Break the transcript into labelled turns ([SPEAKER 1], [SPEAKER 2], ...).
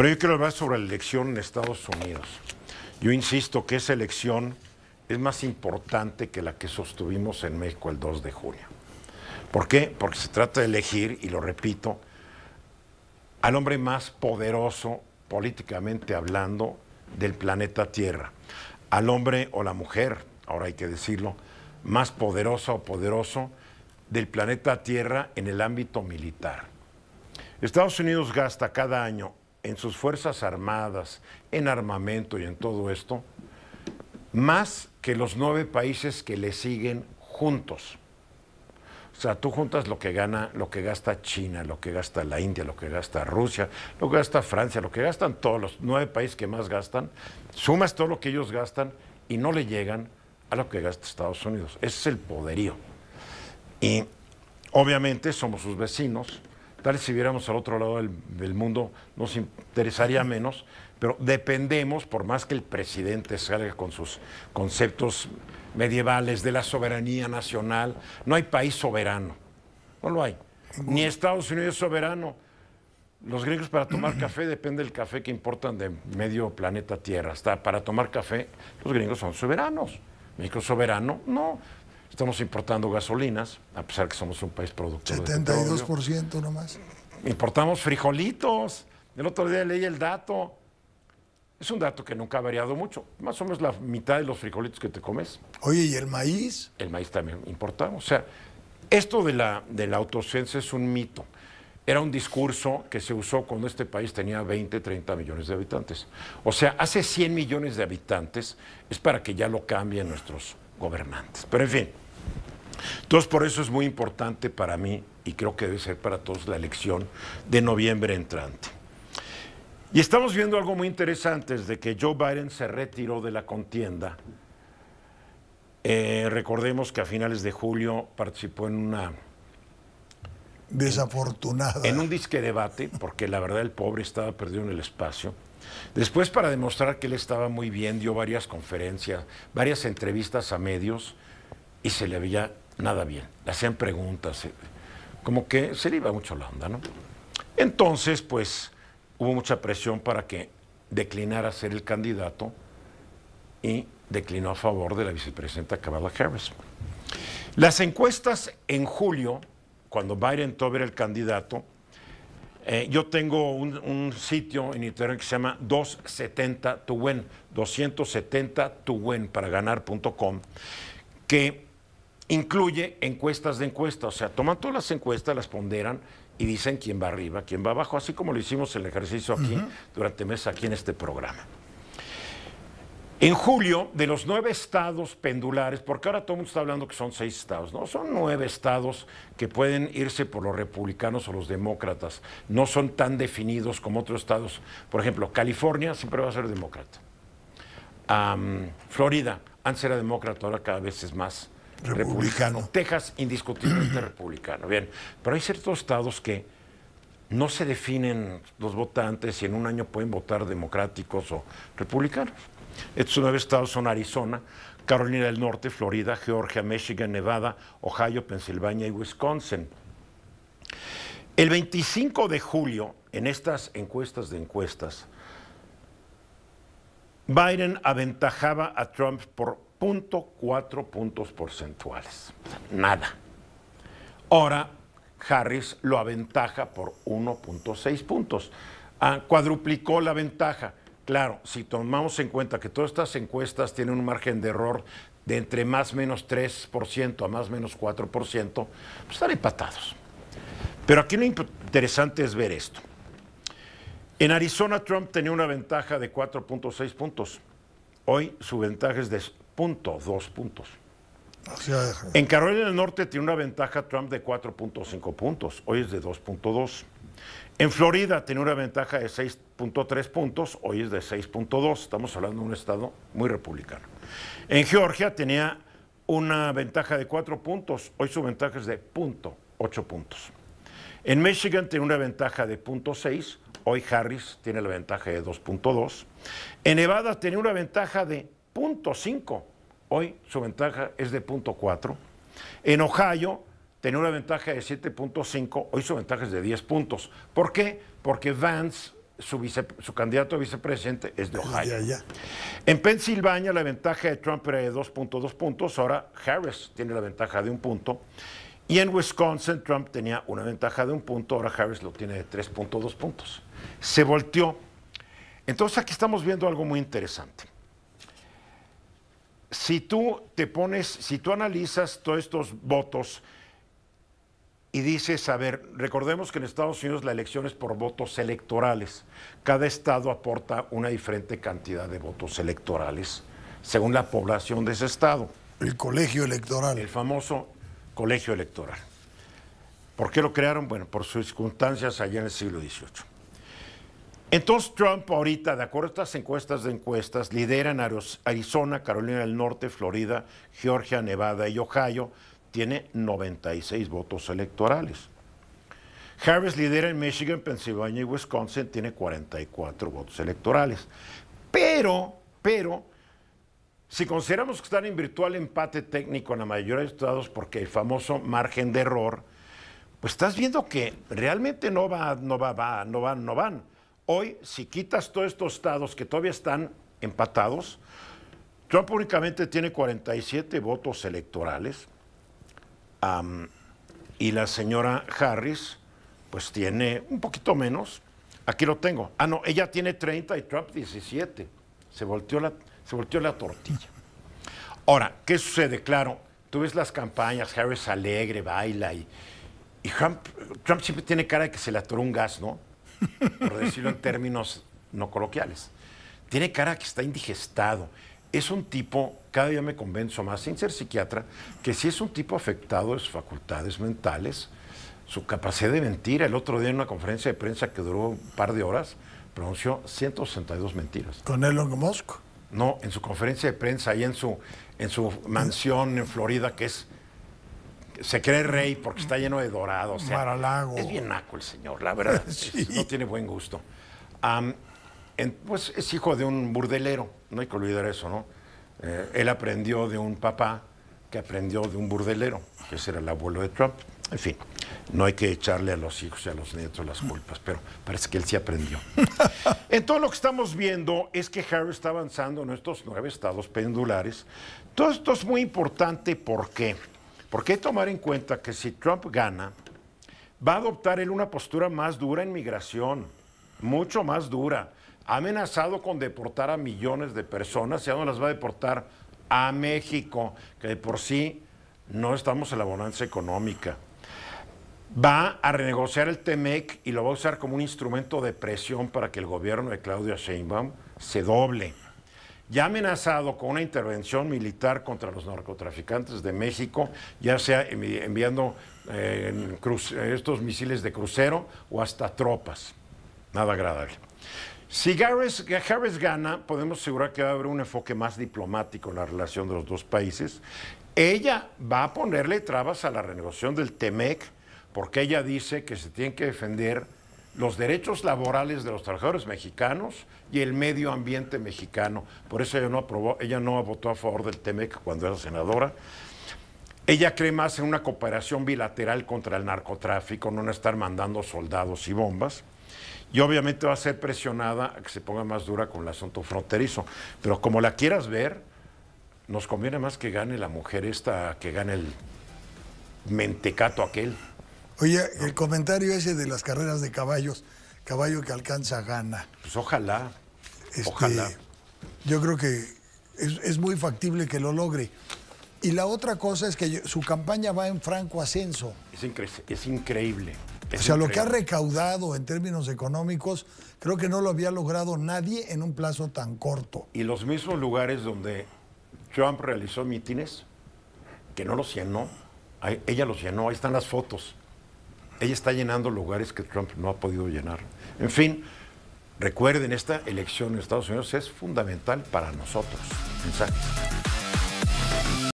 [SPEAKER 1] Pero yo quiero hablar sobre la elección en Estados Unidos. Yo insisto que esa elección es más importante que la que sostuvimos en México el 2 de junio. ¿Por qué? Porque se trata de elegir, y lo repito, al hombre más poderoso políticamente hablando del planeta Tierra, al hombre o la mujer, ahora hay que decirlo, más poderosa o poderoso del planeta Tierra en el ámbito militar. Estados Unidos gasta cada año en sus Fuerzas Armadas, en armamento y en todo esto, más que los nueve países que le siguen juntos. O sea, tú juntas lo que gana, lo que gasta China, lo que gasta la India, lo que gasta Rusia, lo que gasta Francia, lo que gastan todos los nueve países que más gastan, sumas todo lo que ellos gastan y no le llegan a lo que gasta Estados Unidos. Ese es el poderío. Y obviamente somos sus vecinos, Tal vez si viéramos al otro lado del, mundo nos interesaría menos, pero dependemos, por más que el presidente salga con sus conceptos medievales de la soberanía nacional, no hay país soberano, no lo hay. Ni Estados Unidos soberano. Los griegos para tomar café depende del café que importan de medio planeta Tierra. Hasta para tomar café los griegos son soberanos. México soberano, no. Estamos importando gasolinas, a pesar que somos un país productor 72% nomás. Importamos frijolitos. El otro día leí el dato. Es un dato que nunca ha variado mucho. Más o menos la mitad de los frijolitos que te comes. Oye, ¿y el maíz? El maíz también importamos. O sea, esto de la, de la es un mito. Era un discurso que se usó cuando este país tenía 20, 30 millones de habitantes. O sea, hace 100 millones de habitantes es para que ya lo cambien nuestros gobernantes. Pero en fin, entonces, por eso es muy importante para mí, y creo que debe ser para todos, la elección de noviembre entrante. Y estamos viendo algo muy interesante desde que Joe Biden se retiró de la contienda. Eh, recordemos que a finales de julio participó en una... Desafortunada. En, un disque debate, porque la verdad el pobre estaba perdido en el espacio. Después, para demostrar que él estaba muy bien, dio varias conferencias, varias entrevistas a medios y se le había nada bien. Le hacían preguntas, eh, como que se le iba mucho la onda, ¿no? Entonces, pues, hubo mucha presión para que declinara ser el candidato y declinó a favor de la vicepresidenta Kamala Harris. Las encuestas en julio, cuando Biden tuvo era el candidato, eh, yo tengo un, sitio en internet que se llama 270 to win, 270 to para ganar.com, que incluye encuestas de encuestas, o sea, toman todas las encuestas, las ponderan y dicen quién va arriba, quién va abajo, así como lo hicimos el ejercicio aquí durante meses, aquí en este programa. En julio, de los nueve estados pendulares, porque ahora todo el mundo está hablando que son seis estados, no, son nueve estados que pueden irse por los republicanos o los demócratas, no son tan definidos como otros estados. Por ejemplo, California siempre va a ser demócrata. Florida, antes era demócrata, ahora cada vez es más republicano. Texas indiscutiblemente republicano. Bien, pero hay ciertos estados que no se definen los votantes y en un año pueden votar democráticos o republicanos. Estos nueve estados son Arizona, Carolina del Norte, Florida, Georgia, Michigan, Nevada, Ohio, Pensilvania y Wisconsin. El 25 de julio, en estas encuestas de encuestas, Biden aventajaba a Trump por .4 puntos porcentuales. Nada. Ahora Harris lo aventaja por 1.6 puntos. Ah, cuadruplicó la ventaja. Claro, si tomamos en cuenta que todas estas encuestas tienen un margen de error de entre más menos 3% a más menos 4%, pues están empatados. Pero aquí lo interesante es ver esto. En Arizona Trump tenía una ventaja de 4.6 puntos. Hoy su ventaja es de puntos, dos puntos. en Carolina del Norte tiene una ventaja Trump de 4.5 puntos, hoy es de 2.2. En Florida tiene una ventaja de 6.3 puntos, hoy es de 6.2. Estamos hablando de un estado muy republicano. En Georgia tenía una ventaja de 4 puntos, hoy su ventaja es de .8 puntos. En Michigan tiene una ventaja de 0.6, hoy Harris tiene la ventaja de 2.2. En Nevada tiene una ventaja de 0.5, Hoy su ventaja es de 0.4. En Ohio tenía una ventaja de 7.5, hoy su ventaja es de 10 puntos. ¿Por qué? Porque Vance, su, candidato a vicepresidente, es de Ohio. Ya, En Pensilvania la ventaja de Trump era de 2.2 puntos, ahora Harris tiene la ventaja de un punto. Y en Wisconsin Trump tenía una ventaja de un punto, ahora Harris lo tiene de 3.2 puntos. Se volteó. Entonces aquí estamos viendo algo muy interesante si tú te pones, si tú analizas todos estos votos y dices, a ver, recordemos que en Estados Unidos la elección es por votos electorales. Cada estado aporta una diferente cantidad de votos electorales según la población de ese estado. El colegio electoral. El famoso colegio electoral. ¿Por qué lo crearon? Bueno, por sus circunstancias allá en el siglo XVIII. Entonces Trump ahorita, de acuerdo a estas encuestas de encuestas, lidera en Arizona, Carolina del Norte, Florida, Georgia, Nevada y Ohio. Tiene 96 votos electorales. Harris lidera en Michigan, Pensilvania y Wisconsin, tiene 44 votos electorales. Pero, pero, si consideramos que están en virtual empate técnico en la mayoría de estados porque el famoso margen de error, pues estás viendo que realmente no va, no va, va, no van, no van. Hoy, si quitas todos estos estados que todavía están empatados, Trump únicamente tiene 47 votos electorales y la señora Harris pues tiene un poquito menos. Aquí lo tengo. Ah, no, ella tiene 30 y Trump 17. Se volteó la, se la tortilla. Ahora, ¿qué sucede? Claro, tú ves las campañas, Harris alegre, baila y, Trump, Trump siempre tiene cara de que se le atoró un gas, ¿no? por decirlo en términos no coloquiales. Tiene cara que está indigestado. Es un tipo, cada día me convenzo más, sin ser psiquiatra, que si es un tipo afectado de sus facultades mentales, su capacidad de mentir. El otro día en una conferencia de prensa que duró un par de horas, pronunció 162 mentiras. ¿Con Elon Musk? No, en su conferencia de prensa ahí en su, en su mansión en Florida, que es se cree rey porque mm. está lleno de dorado. Es bien naco el señor, la verdad. No tiene buen gusto. pues es hijo de un burdelero, no hay que olvidar eso, ¿no? Eh, él aprendió de un papá que aprendió de un burdelero, que ese era el abuelo de Trump. En fin, no hay que echarle a los hijos y a los nietos las culpas, pero parece que él sí aprendió. en todo lo que estamos viendo es que Harry está avanzando en estos nueve estados pendulares. Todo esto es muy importante porque... ¿Por qué tomar en cuenta que si Trump gana, va a adoptar él una postura más dura en migración, mucho más dura. Ha amenazado con deportar a millones de personas y no las va a deportar a México, que de por sí no estamos en la bonanza económica. Va a renegociar el TEMEC y lo va a usar como un instrumento de presión para que el gobierno de Claudia Sheinbaum se doble ya amenazado con una intervención militar contra los narcotraficantes de México, ya sea enviando eh, estos misiles de crucero o hasta tropas. Nada agradable. Si Harris, gana, podemos asegurar que va a haber un enfoque más diplomático en la relación de los dos países. Ella va a ponerle trabas a la renegociación del TEMEC porque ella dice que se tiene que defender los derechos laborales de los trabajadores mexicanos y el medio ambiente mexicano. Por eso ella no aprobó, ella no votó a favor del TEMEC cuando era senadora. Ella cree más en una cooperación bilateral contra el narcotráfico, no en estar mandando soldados y bombas. Y obviamente va a ser presionada a que se ponga más dura con el asunto fronterizo. Pero como la quieras ver, nos conviene más que gane la mujer esta, que gane el mentecato aquel. Oye, el comentario ese de las carreras de caballos, caballo que alcanza gana. Pues ojalá. Este, ojalá. Yo creo que es, muy factible que lo logre. Y la otra cosa es que su campaña va en franco ascenso. Es, increíble. o sea, lo que ha recaudado en términos económicos, creo que no lo había logrado nadie en un plazo tan corto. Y los mismos lugares donde Trump realizó mítines, que no los llenó, ella los llenó, ahí están las fotos. Ella está llenando lugares que Trump no ha podido llenar. En fin, recuerden, esta elección en Estados Unidos es fundamental para nosotros. Mensajes.